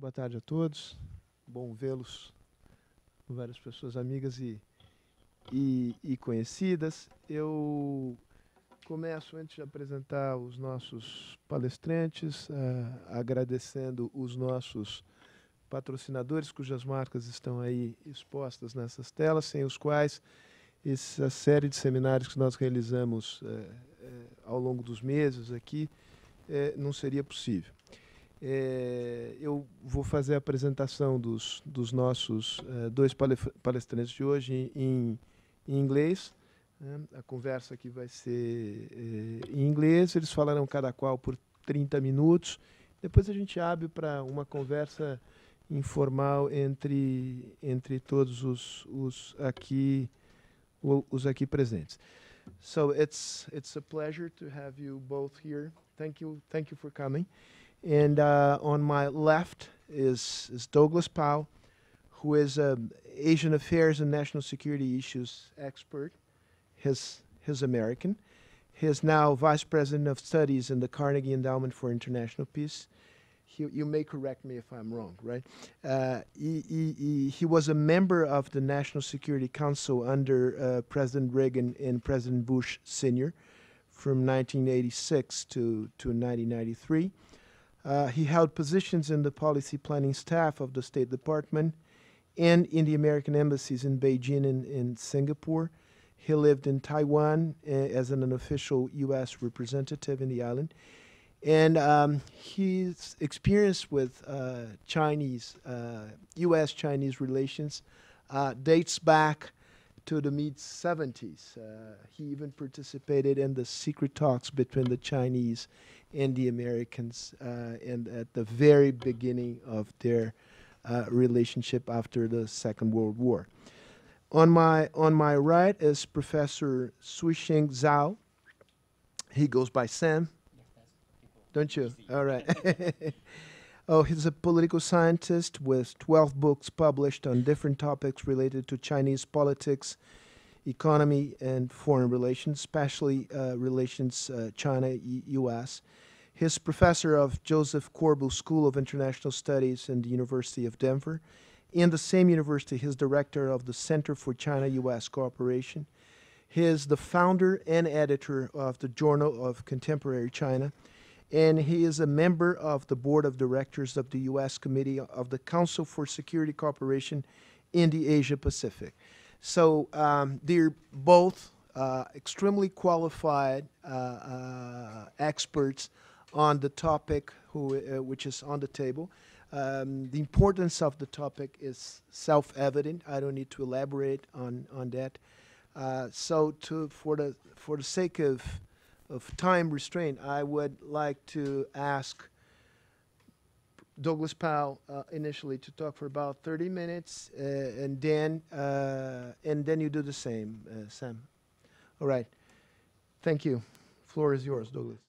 Boa tarde a todos. Bom vê-los, várias pessoas amigas e, e, e, conhecidas. Eu começo, antes de apresentar os nossos palestrantes, ah, agradecendo os nossos patrocinadores, cujas marcas estão aí expostas nessas telas, sem os quais essa série de seminários que nós realizamos eh, eh, ao longo dos meses aqui eh, não seria possível. É, eu vou fazer a apresentação dos, dos nossos uh, dois palestrantes de hoje em, em inglês. Né? A conversa aqui vai ser eh, em inglês. Eles falarão cada qual por 30 minutos. Depois a gente abre para uma conversa informal entre, entre todos os, os aqui os aqui presentes. So it's it's a pleasure to have you both here. Thank you thank you for coming. And uh, on my left is, is Douglas Powell, who is an Asian Affairs and National Security Issues expert. His, his American. He is now Vice President of Studies in the Carnegie Endowment for International Peace. He, you may correct me if I'm wrong, right? Uh, he, he, he, was a member of the National Security Council under uh, President Reagan and President Bush Sr. from 1986 to, to 1993. Uh, he held positions in the policy planning staff of the State Department and in the American embassies in Beijing and in Singapore. He lived in Taiwan uh, as an official U.S. representative in the island. And um, his experience with uh, Chinese, U.S. Uh, Chinese relations uh, dates back to the mid 70s. Uh, he even participated in the secret talks between the Chinese and the Americans, uh, and at the very beginning of their uh, relationship after the Second World War. On my on my right is Professor Suisheng Zhao. He goes by Sam, don't you? All right. Oh, he's a political scientist with 12 books published on different topics related to Chinese politics, economy, and foreign relations, especially uh, relations uh, China US. He's professor of Joseph Corbu School of International Studies in the University of Denver. In the same university, he's director of the Center for China US Cooperation. He is the founder and editor of the Journal of Contemporary China and he is a member of the board of directors of the U.S. Committee of the Council for Security Cooperation in the Asia Pacific. So um, they're both uh, extremely qualified uh, uh, experts on the topic who, uh, which is on the table. Um, the importance of the topic is self-evident. I don't need to elaborate on, on that. Uh, so to, for, the, for the sake of of time restraint, I would like to ask Douglas Powell uh, initially to talk for about 30 minutes, uh, and then uh, and then you do the same, uh, Sam. All right. Thank you. Floor is yours, Douglas.